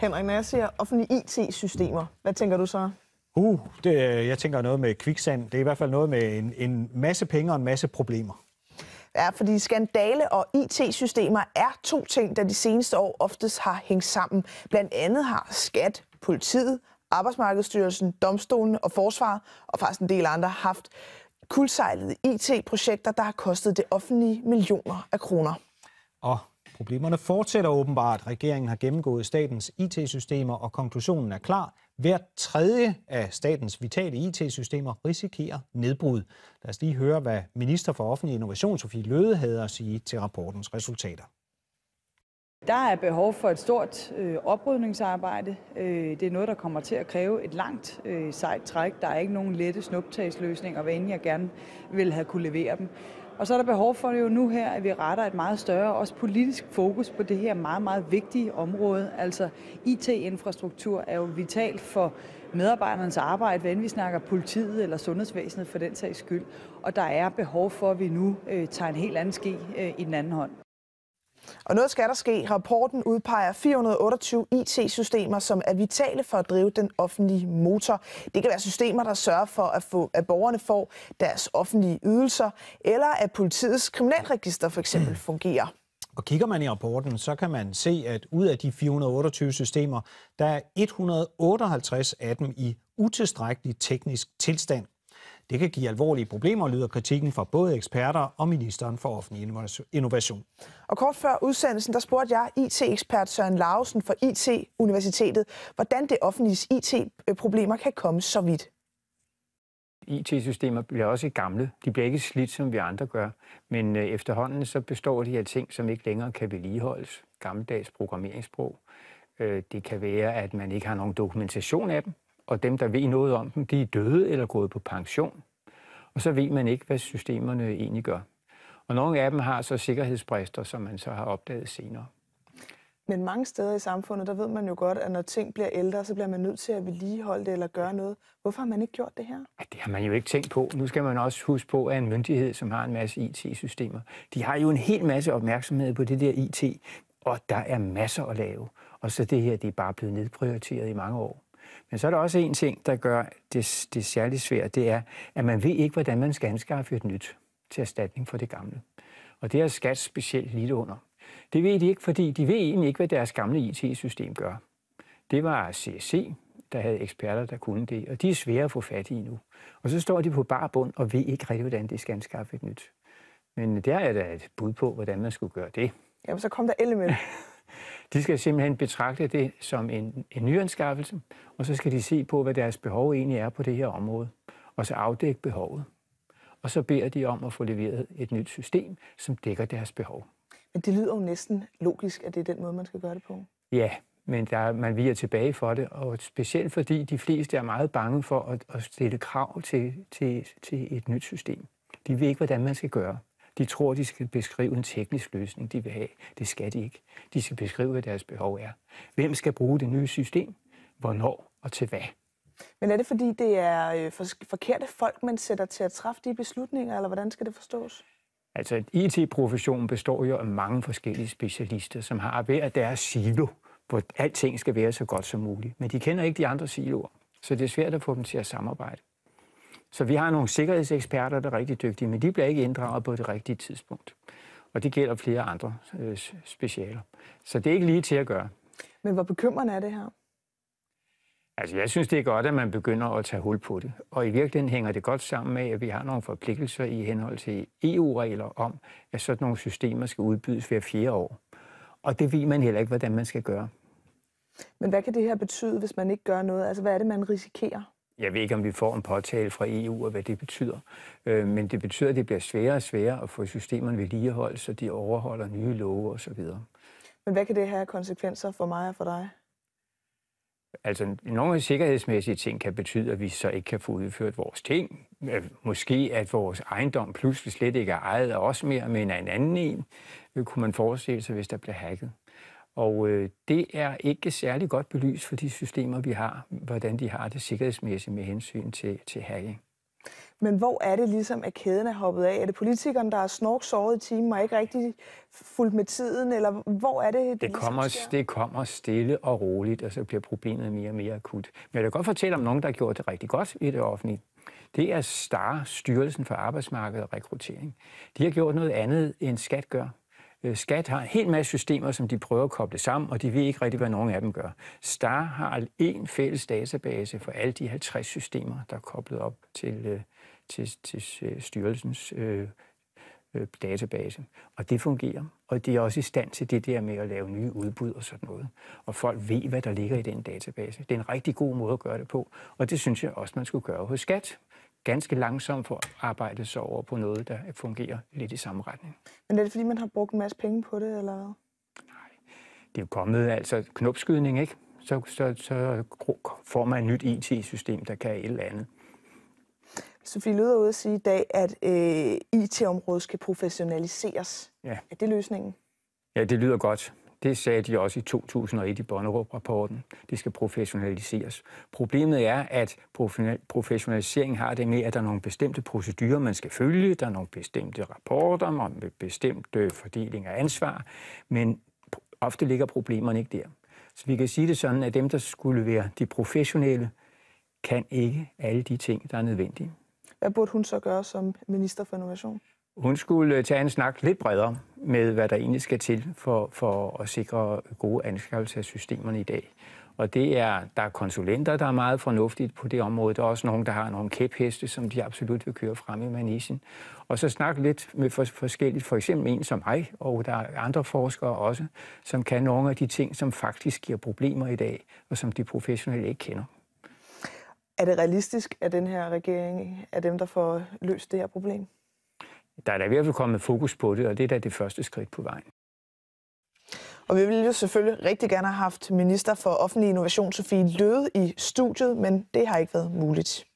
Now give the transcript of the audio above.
Henrik, når jeg siger offentlige IT-systemer, hvad tænker du så? Uh, det, jeg tænker noget med kviksand. Det er i hvert fald noget med en, en masse penge og en masse problemer. Ja, fordi skandale og IT-systemer er to ting, der de seneste år oftest har hængt sammen. Blandt andet har skat, politiet, Arbejdsmarkedsstyrelsen, domstolen og forsvaret, og faktisk en del andre haft kuldsejlede IT-projekter, der har kostet det offentlige millioner af kroner. Og Problemerne fortsætter åbenbart. Regeringen har gennemgået statens IT-systemer, og konklusionen er klar. Hver tredje af statens vitale IT-systemer risikerer nedbrud. Lad os lige høre, hvad Minister for Offentlig Innovation, Sofie Løde, havde at sige til rapportens resultater. Der er behov for et stort øh, oprydningsarbejde. Øh, det er noget, der kommer til at kræve et langt, øh, sejt træk. Der er ikke nogen lette snuptagsløsninger, hvad end jeg gerne vil have kunne levere dem. Og så er der behov for det jo nu her, at vi retter et meget større, også politisk fokus på det her meget, meget vigtige område. Altså IT-infrastruktur er jo vital for medarbejdernes arbejde, hvad end vi snakker politiet eller sundhedsvæsenet for den sags skyld. Og der er behov for, at vi nu øh, tager en helt anden ske øh, i den anden hånd. Og noget skal der ske. Rapporten udpeger 428 IT-systemer, som er vitale for at drive den offentlige motor. Det kan være systemer, der sørger for, at, få, at borgerne får deres offentlige ydelser, eller at politiets kriminalregister for eksempel mm. fungerer. Og kigger man i rapporten, så kan man se, at ud af de 428 systemer, der er 158 af dem i utilstrækkelig teknisk tilstand. Det kan give alvorlige problemer, lyder kritikken fra både eksperter og ministeren for offentlig innovation. Og kort før udsendelsen, der spurgte jeg IT-ekspert Søren Larsen fra IT-universitetet, hvordan det offentliges IT-problemer kan komme så vidt. IT-systemer bliver også gamle. De bliver ikke slidt, som vi andre gør. Men øh, efterhånden så består de af ting, som ikke længere kan vedligeholdes. Gammeldags programmeringssprog. Øh, det kan være, at man ikke har nogen dokumentation af dem og dem, der ved noget om dem, de er døde eller gået på pension. Og så ved man ikke, hvad systemerne egentlig gør. Og nogle af dem har så sikkerhedsbrister, som man så har opdaget senere. Men mange steder i samfundet, der ved man jo godt, at når ting bliver ældre, så bliver man nødt til at vedligeholde det eller gøre noget. Hvorfor har man ikke gjort det her? Ja, det har man jo ikke tænkt på. Nu skal man også huske på, at en myndighed, som har en masse IT-systemer, de har jo en hel masse opmærksomhed på det der IT, og der er masser at lave. Og så det her, det er bare blevet nedprioriteret i mange år. Men så er der også en ting, der gør det, det særligt svært, det er, at man ved ikke, hvordan man skal anskaffe et nyt til erstatning for det gamle. Og det er skat specielt lidt under. Det ved de ikke, fordi de ved egentlig ikke, hvad deres gamle IT-system gør. Det var CSC, der havde eksperter, der kunne det, og de er svære at få fat i nu. Og så står de på bar bund og ved ikke rigtig, hvordan de skal anskaffe et nyt. Men der er der et bud på, hvordan man skulle gøre det. Jamen, så kom der element. De skal simpelthen betragte det som en, en nyanskaffelse, og så skal de se på, hvad deres behov egentlig er på det her område, og så afdække behovet. Og så beder de om at få leveret et nyt system, som dækker deres behov. Men det lyder jo næsten logisk, at det er den måde, man skal gøre det på. Ja, men der, man viger tilbage for det, og specielt fordi de fleste er meget bange for at, at stille krav til, til, til et nyt system. De ved ikke, hvordan man skal gøre. De tror, de skal beskrive en teknisk løsning, de vil have. Det skal de ikke. De skal beskrive, hvad deres behov er. Hvem skal bruge det nye system? Hvornår og til hvad? Men er det, fordi det er øh, forkerte folk, man sætter til at træffe de beslutninger, eller hvordan skal det forstås? Altså, IT-profession består jo af mange forskellige specialister, som har hver deres silo, hvor alting skal være så godt som muligt. Men de kender ikke de andre siloer, så det er svært at få dem til at samarbejde. Så vi har nogle sikkerhedseksperter, der er rigtig dygtige, men de bliver ikke inddraget på det rigtige tidspunkt. Og det gælder flere andre øh, specialer. Så det er ikke lige til at gøre. Men hvor bekymrende er det her? Altså, jeg synes, det er godt, at man begynder at tage hul på det. Og i virkeligheden hænger det godt sammen med, at vi har nogle forpligtelser i henhold til EU-regler om, at sådan nogle systemer skal udbydes hver fire år. Og det ved man heller ikke, hvordan man skal gøre. Men hvad kan det her betyde, hvis man ikke gør noget? Altså, hvad er det, man risikerer? Jeg ved ikke, om vi får en påtale fra EU og hvad det betyder, øh, men det betyder, at det bliver sværere og sværere at få systemerne vedligeholdt, så de overholder nye love osv. Men hvad kan det have konsekvenser for mig og for dig? Altså, nogle sikkerhedsmæssige ting kan betyde, at vi så ikke kan få udført vores ting. Øh, måske at vores ejendom pludselig slet ikke er ejet af os mere, men af en anden en, øh, kunne man forestille sig, hvis der bliver hacket. Og øh, det er ikke særlig godt belyst for de systemer, vi har, hvordan de har det sikkerhedsmæssigt med hensyn til, til hacking. Men hvor er det ligesom, at kæden er hoppet af? Er det politikerne, der er snork i timen og ikke rigtig fulgt med tiden? Eller hvor er det, det, det ligesom kommer, sker? Det kommer stille og roligt, og så bliver problemet mere og mere akut. Men jeg vil godt fortælle om nogen, der har gjort det rigtig godt i det offentlige. Det er STAR, Styrelsen for Arbejdsmarked og Rekruttering. De har gjort noget andet, end skat gør. Øh, skat har en hel masse systemer, som de prøver at koble sammen, og de ved ikke rigtig, hvad nogen af dem gør. STAR har en fælles database for alle de 50 systemer, der er koblet op til, øh, til, til øh, styrelsens øh, database. Og det fungerer. Og det er også i stand til det der med at lave nye udbud og sådan noget. Og folk ved, hvad der ligger i den database. Det er en rigtig god måde at gøre det på. Og det synes jeg også, man skulle gøre hos skat ganske langsomt at arbejde sig over på noget, der fungerer lidt i samme retning. Men er det, fordi man har brugt en masse penge på det, eller Nej, det er jo kommet altså knopskydning, ikke? Så, så, så får man et nyt IT-system, der kan et eller andet. Sofie Løder ude at sige i dag, at øh, IT-området skal professionaliseres. Ja. Er det løsningen? Ja, det lyder godt. Det sagde de også i 2001 i Bonnerup-rapporten. Det skal professionaliseres. Problemet er, at professionalisering har det med, at der er nogle bestemte procedurer, man skal følge. Der er nogle bestemte rapporter, man bestemte øh, fordeling af ansvar. Men ofte ligger problemerne ikke der. Så vi kan sige det sådan, at dem, der skulle være de professionelle, kan ikke alle de ting, der er nødvendige. Hvad burde hun så gøre som minister for innovation? hun skulle øh, tage en snak lidt bredere med, hvad der egentlig skal til for, for at sikre gode anskaffelser af systemerne i dag. Og det er, der er konsulenter, der er meget fornuftigt på det område. Der er også nogen, der har nogle kæpheste, som de absolut vil køre frem i manisen. Og så snakke lidt med forskelligt, for eksempel en som mig, og der er andre forskere også, som kan nogle af de ting, som faktisk giver problemer i dag, og som de professionelle ikke kender. Er det realistisk, at den her regering er dem, der får løst det her problem? der er da i hvert fald kommet fokus på det, og det er da det første skridt på vejen. Og vi ville jo selvfølgelig rigtig gerne have haft minister for offentlig innovation, Sofie Løde, i studiet, men det har ikke været muligt.